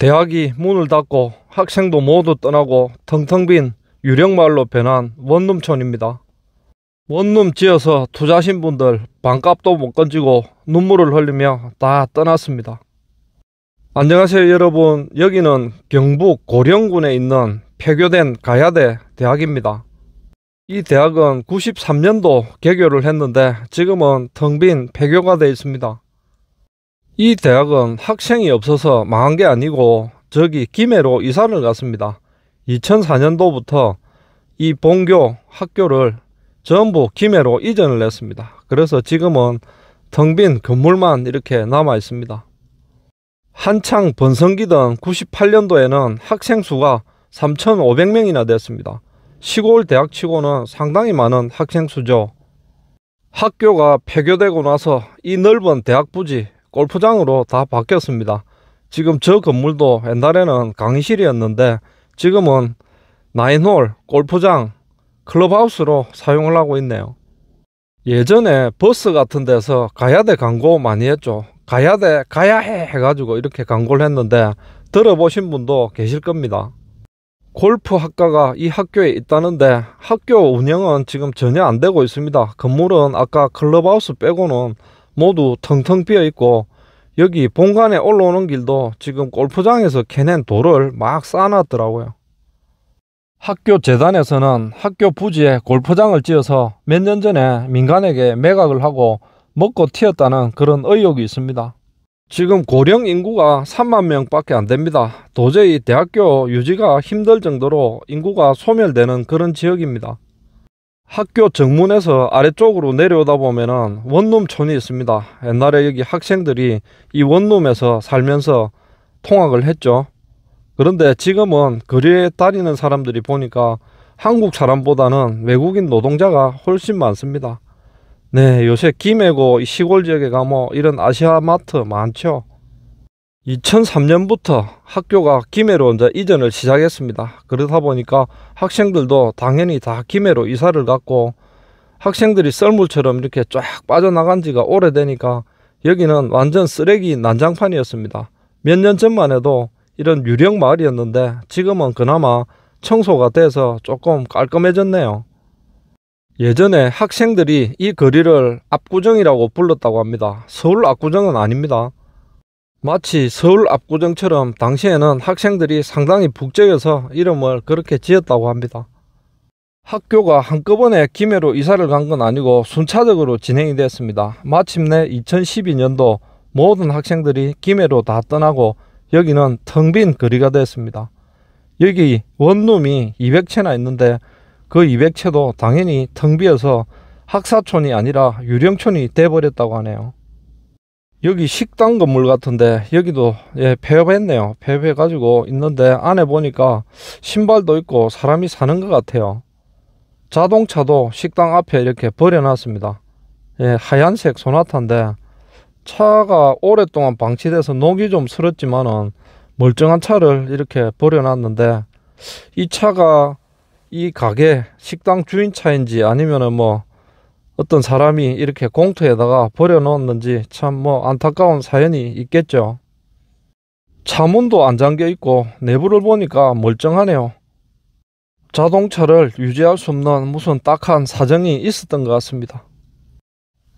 대학이 문을 닫고 학생도 모두 떠나고 텅텅 빈 유령마을로 변한 원룸촌입니다. 원룸 지어서 투자하신 분들 방값도못 건지고 눈물을 흘리며 다 떠났습니다. 안녕하세요 여러분 여기는 경북 고령군에 있는 폐교된 가야대 대학입니다. 이 대학은 93년도 개교를 했는데 지금은 텅 빈 폐교가 되어 있습니다. 이 대학은 학생이 없어서 망한 게 아니고 저기 김해로 이사를 갔습니다. 2004년도부터 이 본교 학교를 전부 김해로 이전을 했습니다. 그래서 지금은 텅 빈 건물만 이렇게 남아 있습니다. 한창 번성기던 98년도에는 학생 수가 3,500명이나 됐습니다. 시골 대학치고는 상당히 많은 학생 수죠. 학교가 폐교되고 나서 이 넓은 대학 부지 골프장으로 다 바뀌었습니다. 지금 저 건물도 옛날에는 강의실이었는데 지금은 나인홀, 골프장, 클럽하우스로 사용을 하고 있네요. 예전에 버스 같은 데서 가야돼 광고 많이 했죠. 가야돼, 가야해 해가지고 이렇게 광고를 했는데 들어보신 분도 계실 겁니다. 골프 학과가 이 학교에 있다는데 학교 운영은 지금 전혀 안 되고 있습니다. 건물은 아까 클럽하우스 빼고는 모두 텅텅 비어 있고 여기 본관에 올라오는 길도 지금 골프장에서 캐낸 돌을 막 쌓아놨더라고요. 학교 재단에서는 학교 부지에 골프장을 지어서 몇 년 전에 민간에게 매각을 하고 먹고 튀었다는 그런 의혹이 있습니다. 지금 고령 인구가 3만 명밖에 안 됩니다. 도저히 대학교 유지가 힘들 정도로 인구가 소멸되는 그런 지역입니다. 학교 정문에서 아래쪽으로 내려오다 보면은 원룸촌이 있습니다. 옛날에 여기 학생들이 이 원룸에서 살면서 통학을 했죠. 그런데 지금은 거리에 다니는 사람들이 보니까 한국 사람보다는 외국인 노동자가 훨씬 많습니다. 네, 요새 김해고 시골 지역에 가면 이런 아시아마트 많죠. 2003년부터 학교가 김해로 이제 이전을 시작했습니다. 그러다 보니까 학생들도 당연히 다 김해로 이사를 갔고 학생들이 썰물처럼 이렇게 쫙 빠져나간 지가 오래되니까 여기는 완전 쓰레기 난장판이었습니다. 몇 년 전만 해도 이런 유령 마을이었는데 지금은 그나마 청소가 돼서 조금 깔끔해졌네요. 예전에 학생들이 이 거리를 압구정이라고 불렀다고 합니다. 서울 압구정은 아닙니다. 마치 서울 압구정처럼 당시에는 학생들이 상당히 북적여서 이름을 그렇게 지었다고 합니다. 학교가 한꺼번에 김해로 이사를 간 건 아니고 순차적으로 진행이 됐습니다. 마침내 2012년도 모든 학생들이 김해로 다 떠나고 여기는 텅 빈 거리가 됐습니다. 여기 원룸이 200채나 있는데 그 200채도 당연히 텅 비어서 학사촌이 아니라 유령촌이 돼버렸다고 하네요. 여기 식당 건물 같은데 여기도 예 폐업했네요 폐업해 가지고 있는데 안에 보니까 신발도 있고 사람이 사는 것 같아요 자동차도 식당 앞에 이렇게 버려놨습니다 예 하얀색 소나타인데 차가 오랫동안 방치돼서 녹이 좀 슬었지만은 멀쩡한 차를 이렇게 버려놨는데 이 차가 이 가게 식당 주인 차인지 아니면은 뭐 어떤 사람이 이렇게 공터에다가 버려놓았는지 참 뭐 안타까운 사연이 있겠죠. 차문도 안 잠겨 있고 내부를 보니까 멀쩡하네요. 자동차를 유지할 수 없는 무슨 딱한 사정이 있었던 것 같습니다.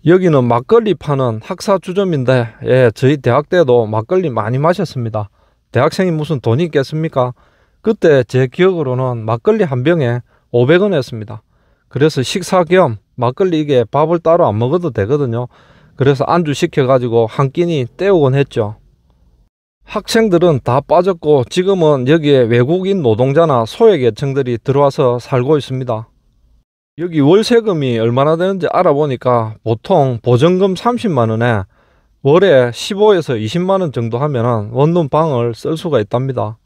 여기는 막걸리 파는 학사주점인데 예, 저희 대학 때도 막걸리 많이 마셨습니다. 대학생이 무슨 돈이 있겠습니까? 그때 제 기억으로는 막걸리 한 병에 500원 했습니다. 그래서 식사 겸 막걸리 이게 밥을 따로 안 먹어도 되거든요. 그래서 안주 시켜가지고 한 끼니 때우곤 했죠. 학생들은 다 빠졌고 지금은 여기에 외국인 노동자나 소외계층들이 들어와서 살고 있습니다. 여기 월세금이 얼마나 되는지 알아보니까 보통 보증금 30만원에 월에 15에서 20만원 정도 하면 원룸 방을 쓸 수가 있답니다.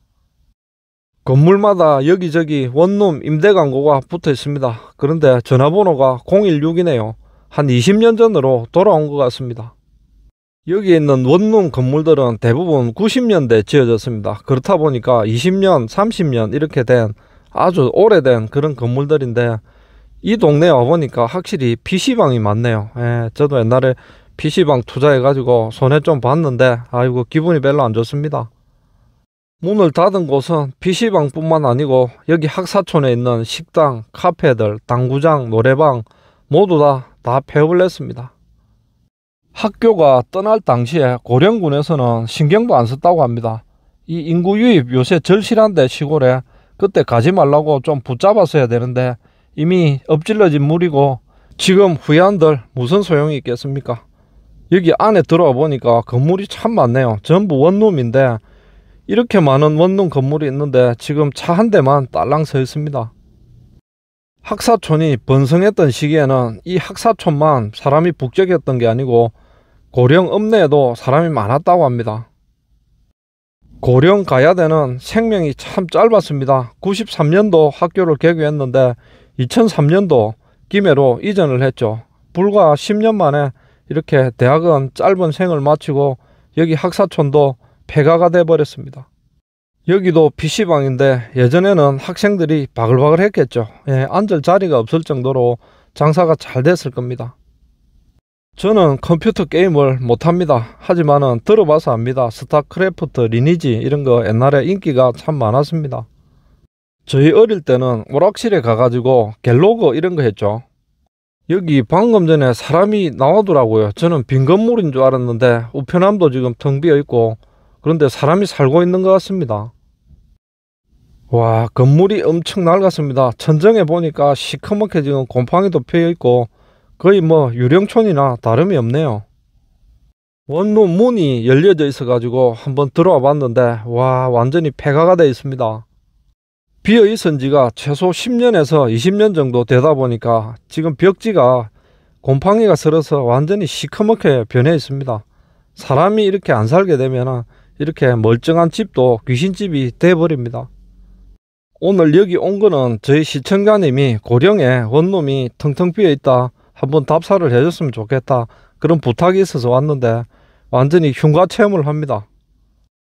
건물마다 여기저기 원룸 임대 광고가 붙어 있습니다. 그런데 전화번호가 016이네요. 한 20년 전으로 돌아온 것 같습니다. 여기 있는 원룸 건물들은 대부분 90년대 지어졌습니다. 그렇다 보니까 20년, 30년 이렇게 된 아주 오래된 그런 건물들인데 이 동네에 와보니까 확실히 PC방이 많네요. 예, 저도 옛날에 PC방 투자해가지고 손해 좀 봤는데 아이고 기분이 별로 안 좋습니다. 문을 닫은 곳은 PC방뿐만 아니고 여기 학사촌에 있는 식당, 카페들, 당구장, 노래방 모두 다, 다 폐업을했습니다. 학교가 떠날 당시에 고령군에서는 신경도 안 썼다고 합니다. 이 인구 유입 요새 절실한데 시골에 그때 가지 말라고 좀 붙잡았어야 되는데 이미 엎질러진 물이고 지금 후회한들 무슨 소용이 있겠습니까? 여기 안에 들어와 보니까 건물이 참 많네요. 전부 원룸인데 이렇게 많은 원룸 건물이 있는데 지금 차 한 대만 딸랑 서 있습니다. 학사촌이 번성했던 시기에는 이 학사촌만 사람이 북적였던게 아니고 고령 읍내에도 사람이 많았다고 합니다. 고령 가야대는 생명이 참 짧았습니다. 93년도 학교를 개교했는데 2003년도 김해로 이전을 했죠. 불과 10년 만에 이렇게 대학은 짧은 생을 마치고 여기 학사촌도 폐가가 되어버렸습니다 여기도 PC방인데 예전에는 학생들이 바글바글 했겠죠. 예, 앉을 자리가 없을 정도로 장사가 잘 됐을 겁니다. 저는 컴퓨터 게임을 못합니다. 하지만은 들어봐서 압니다. 스타크래프트, 리니지 이런 거 옛날에 인기가 참 많았습니다. 저희 어릴 때는 오락실에 가가지고 갤로그 이런 거 했죠. 여기 방금 전에 사람이 나오더라고요. 저는 빈 건물인 줄 알았는데 우편함도 지금 텅 비어 있고 그런데 사람이 살고 있는 것 같습니다. 와 건물이 엄청 낡았습니다. 천정에 보니까 시커멓게 지금 곰팡이도 피어있고 거의 뭐 유령촌이나 다름이 없네요. 원룸 문이 열려져 있어 가지고 한번 들어와 봤는데 와 완전히 폐가가 되어 있습니다 비어 있은 지가 최소 10년에서 20년 정도 되다 보니까 지금 벽지가 곰팡이가 슬어서 완전히 시커멓게 변해 있습니다 사람이 이렇게 안 살게 되면 이렇게 멀쩡한 집도 귀신집이 돼버립니다. 오늘 여기 온 거는 저희 시청자님이 고령에 원룸이 텅텅 비어 있다. 한번 답사를 해줬으면 좋겠다. 그런 부탁이 있어서 왔는데 완전히 흉가 체험을 합니다.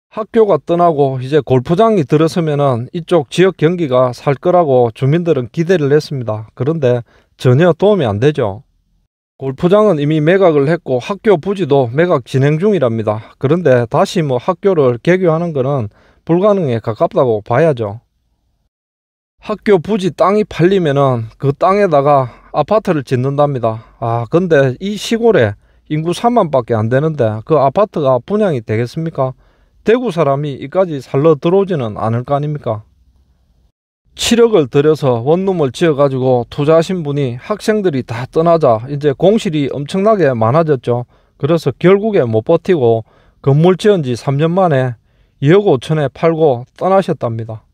학교가 떠나고 이제 골프장이 들어서면은 이쪽 지역 경기가 살 거라고 주민들은 기대를 했습니다. 그런데 전혀 도움이 안 되죠. 골프장은 이미 매각을 했고 학교 부지도 매각 진행 중이랍니다. 그런데 다시 뭐 학교를 개교하는 것은 불가능에 가깝다고 봐야죠. 학교 부지 땅이 팔리면그 땅에다가 아파트를 짓는답니다. 아 근데 이 시골에 인구 3만 밖에 안 되는데 그 아파트가 분양이 되겠습니까? 대구 사람이 이까지 살러 들어오지는 않을 거 아닙니까? 7억을 들여서 원룸을 지어가지고 투자하신 분이 학생들이 다 떠나자 이제 공실이 엄청나게 많아졌죠. 그래서 결국에 못 버티고 건물 지은 지 3년 만에 2억 5천에 팔고 떠나셨답니다.